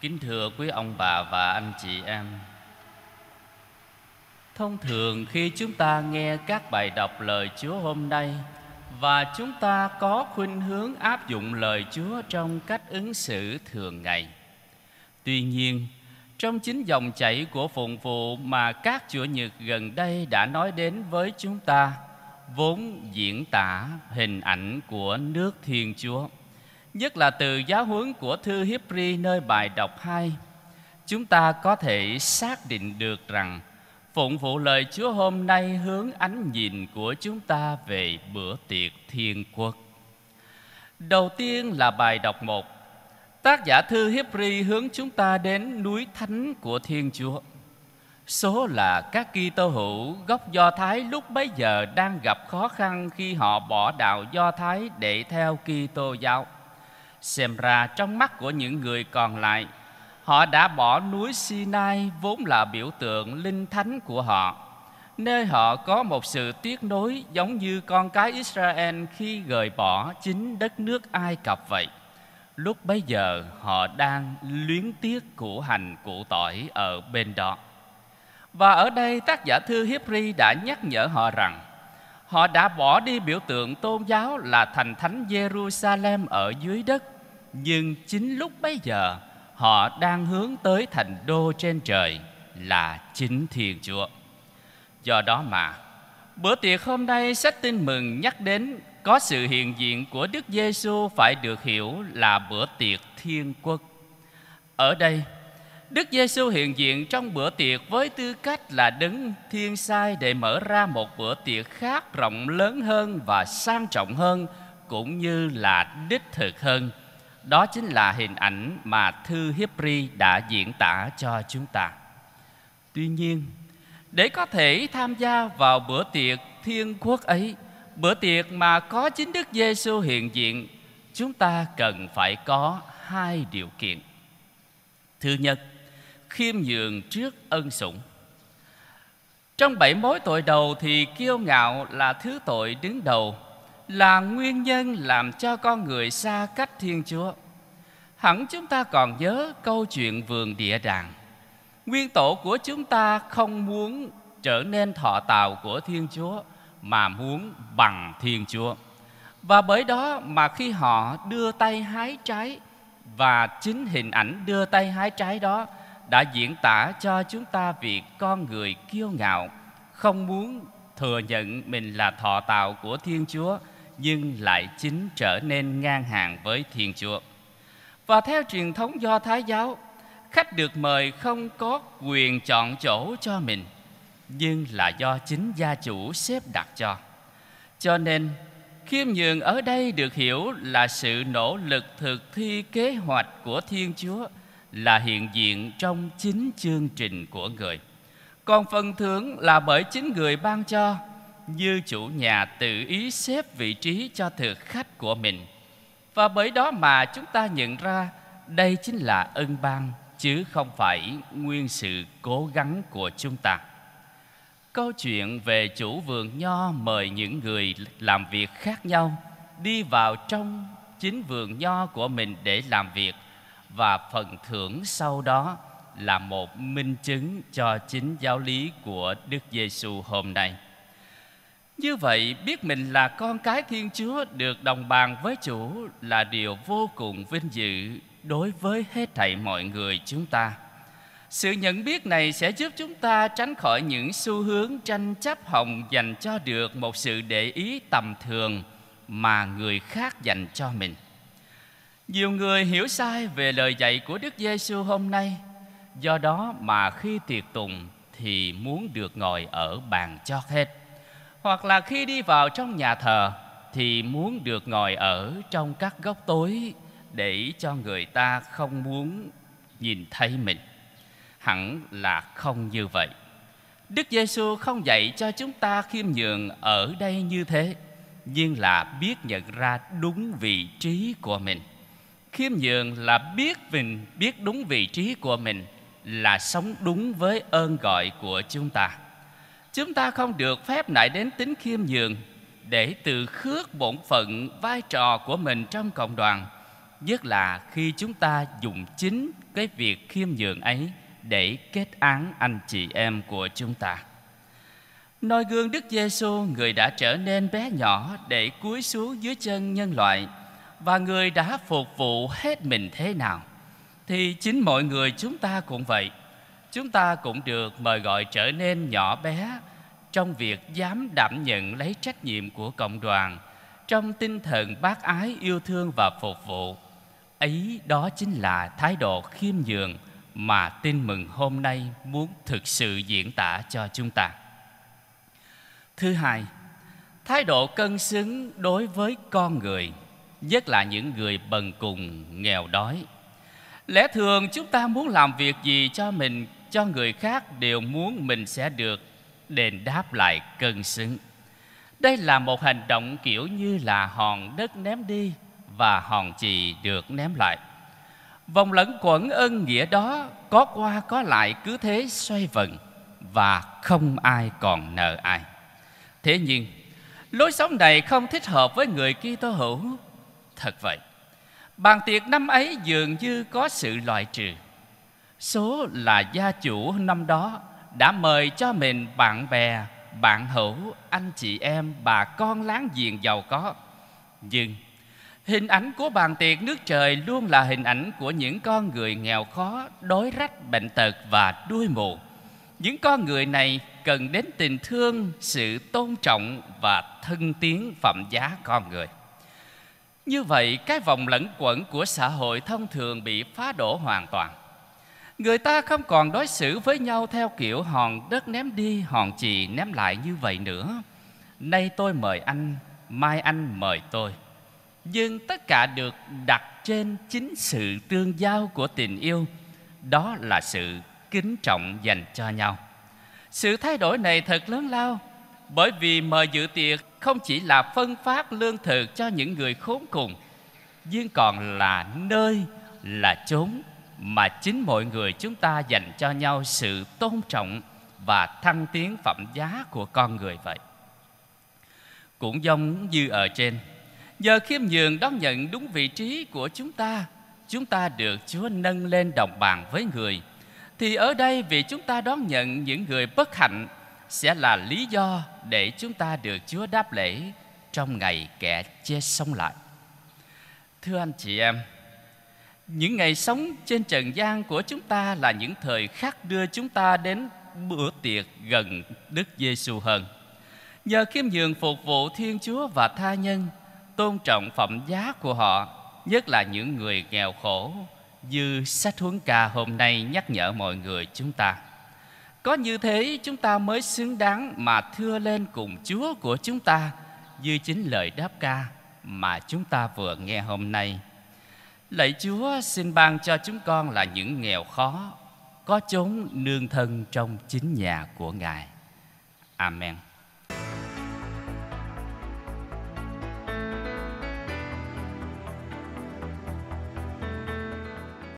Kính thưa quý ông bà và anh chị em Thông thường khi chúng ta nghe các bài đọc lời Chúa hôm nay Và chúng ta có khuynh hướng áp dụng lời Chúa trong cách ứng xử thường ngày Tuy nhiên, trong chính dòng chảy của phụng vụ mà các chủ nhật gần đây đã nói đến với chúng ta Vốn diễn tả hình ảnh của nước Thiên Chúa nhất là từ giáo huấn của thư Hebri nơi bài đọc 2. Chúng ta có thể xác định được rằng phụng vụ lời Chúa hôm nay hướng ánh nhìn của chúng ta về bữa tiệc thiên quốc. Đầu tiên là bài đọc 1. Tác giả thư Hebri hướng chúng ta đến núi thánh của Thiên Chúa. Số là các Kitô hữu gốc Do Thái lúc bấy giờ đang gặp khó khăn khi họ bỏ đạo Do Thái để theo Kitô giáo. Xem ra trong mắt của những người còn lại Họ đã bỏ núi Sinai vốn là biểu tượng linh thánh của họ Nơi họ có một sự tiếc nối giống như con cái Israel khi rời bỏ chính đất nước Ai Cập vậy Lúc bấy giờ họ đang luyến tiếc củ hành củ tỏi ở bên đó Và ở đây tác giả thư Hippri đã nhắc nhở họ rằng Họ đã bỏ đi biểu tượng tôn giáo là thành thánh Jerusalem ở dưới đất nhưng chính lúc bấy giờ họ đang hướng tới thành đô trên trời là chính Thiên Chúa. Do đó mà bữa tiệc hôm nay sách tin mừng nhắc đến có sự hiện diện của Đức Giêsu phải được hiểu là bữa tiệc thiên quốc. Ở đây, Đức Giêsu hiện diện trong bữa tiệc với tư cách là đứng thiên sai để mở ra một bữa tiệc khác rộng lớn hơn và sang trọng hơn cũng như là đích thực hơn đó chính là hình ảnh mà thư Hebri đã diễn tả cho chúng ta. Tuy nhiên, để có thể tham gia vào bữa tiệc thiên quốc ấy, bữa tiệc mà có chính Đức Giêsu hiện diện, chúng ta cần phải có hai điều kiện. Thứ nhất, khiêm nhường trước ân sủng. Trong bảy mối tội đầu thì kiêu ngạo là thứ tội đứng đầu, là nguyên nhân làm cho con người xa cách Thiên Chúa hẳn chúng ta còn nhớ câu chuyện vườn địa đàng nguyên tổ của chúng ta không muốn trở nên thọ tạo của thiên chúa mà muốn bằng thiên chúa và bởi đó mà khi họ đưa tay hái trái và chính hình ảnh đưa tay hái trái đó đã diễn tả cho chúng ta việc con người kiêu ngạo không muốn thừa nhận mình là thọ tạo của thiên chúa nhưng lại chính trở nên ngang hàng với thiên chúa và theo truyền thống do Thái giáo, khách được mời không có quyền chọn chỗ cho mình, nhưng là do chính gia chủ xếp đặt cho. Cho nên, khiêm nhường ở đây được hiểu là sự nỗ lực thực thi kế hoạch của Thiên Chúa là hiện diện trong chính chương trình của người. Còn phần thưởng là bởi chính người ban cho, như chủ nhà tự ý xếp vị trí cho thực khách của mình – và bởi đó mà chúng ta nhận ra đây chính là ân ban chứ không phải nguyên sự cố gắng của chúng ta. Câu chuyện về chủ vườn nho mời những người làm việc khác nhau đi vào trong chính vườn nho của mình để làm việc và phần thưởng sau đó là một minh chứng cho chính giáo lý của Đức Giêsu hôm nay. Như vậy biết mình là con cái Thiên Chúa Được đồng bàn với chủ Là điều vô cùng vinh dự Đối với hết thảy mọi người chúng ta sự nhận biết này sẽ giúp chúng ta tránh khỏi những xu hướng tranh chấp hồng dành cho được một sự để ý tầm thường mà người khác dành cho mình. Nhiều người hiểu sai về lời dạy của Đức Giêsu hôm nay, do đó mà khi tiệc tùng thì muốn được ngồi ở bàn cho hết hoặc là khi đi vào trong nhà thờ thì muốn được ngồi ở trong các góc tối để cho người ta không muốn nhìn thấy mình hẳn là không như vậy đức giêsu không dạy cho chúng ta khiêm nhường ở đây như thế nhưng là biết nhận ra đúng vị trí của mình khiêm nhường là biết mình biết đúng vị trí của mình là sống đúng với ơn gọi của chúng ta Chúng ta không được phép nại đến tính khiêm nhường để từ khước bổn phận vai trò của mình trong cộng đoàn, nhất là khi chúng ta dùng chính cái việc khiêm nhường ấy để kết án anh chị em của chúng ta. Noi gương Đức Giêsu, người đã trở nên bé nhỏ để cúi xuống dưới chân nhân loại và người đã phục vụ hết mình thế nào thì chính mọi người chúng ta cũng vậy chúng ta cũng được mời gọi trở nên nhỏ bé trong việc dám đảm nhận lấy trách nhiệm của cộng đoàn trong tinh thần bác ái yêu thương và phục vụ ấy đó chính là thái độ khiêm nhường mà tin mừng hôm nay muốn thực sự diễn tả cho chúng ta thứ hai thái độ cân xứng đối với con người nhất là những người bần cùng nghèo đói lẽ thường chúng ta muốn làm việc gì cho mình cho người khác đều muốn mình sẽ được đền đáp lại cân xứng. Đây là một hành động kiểu như là hòn đất ném đi và hòn chì được ném lại. Vòng lẫn quẩn ân nghĩa đó có qua có lại cứ thế xoay vần và không ai còn nợ ai. Thế nhưng, lối sống này không thích hợp với người Kitô hữu. Thật vậy, bàn tiệc năm ấy dường như có sự loại trừ. Số là gia chủ năm đó đã mời cho mình bạn bè, bạn hữu, anh chị em, bà con láng giềng giàu có. Nhưng hình ảnh của bàn tiệc nước trời luôn là hình ảnh của những con người nghèo khó, đói rách, bệnh tật và đuôi mù. Những con người này cần đến tình thương, sự tôn trọng và thân tiến phẩm giá con người. Như vậy, cái vòng lẫn quẩn của xã hội thông thường bị phá đổ hoàn toàn – Người ta không còn đối xử với nhau theo kiểu hòn đất ném đi, hòn chì ném lại như vậy nữa. Nay tôi mời anh, mai anh mời tôi. Nhưng tất cả được đặt trên chính sự tương giao của tình yêu. Đó là sự kính trọng dành cho nhau. Sự thay đổi này thật lớn lao bởi vì mời dự tiệc không chỉ là phân phát lương thực cho những người khốn cùng nhưng còn là nơi là chốn mà chính mọi người chúng ta dành cho nhau sự tôn trọng và thăng tiến phẩm giá của con người vậy cũng giống như ở trên giờ khiêm nhường đón nhận đúng vị trí của chúng ta chúng ta được chúa nâng lên đồng bàn với người thì ở đây vì chúng ta đón nhận những người bất hạnh sẽ là lý do để chúng ta được chúa đáp lễ trong ngày kẻ chết sông lại thưa anh chị em những ngày sống trên trần gian của chúng ta là những thời khắc đưa chúng ta đến bữa tiệc gần Đức Giêsu hơn. Nhờ khiêm nhường phục vụ Thiên Chúa và tha nhân, tôn trọng phẩm giá của họ, nhất là những người nghèo khổ, như sách huấn ca hôm nay nhắc nhở mọi người chúng ta. Có như thế chúng ta mới xứng đáng mà thưa lên cùng Chúa của chúng ta như chính lời đáp ca mà chúng ta vừa nghe hôm nay. Lạy Chúa xin ban cho chúng con là những nghèo khó Có chốn nương thân trong chính nhà của Ngài Amen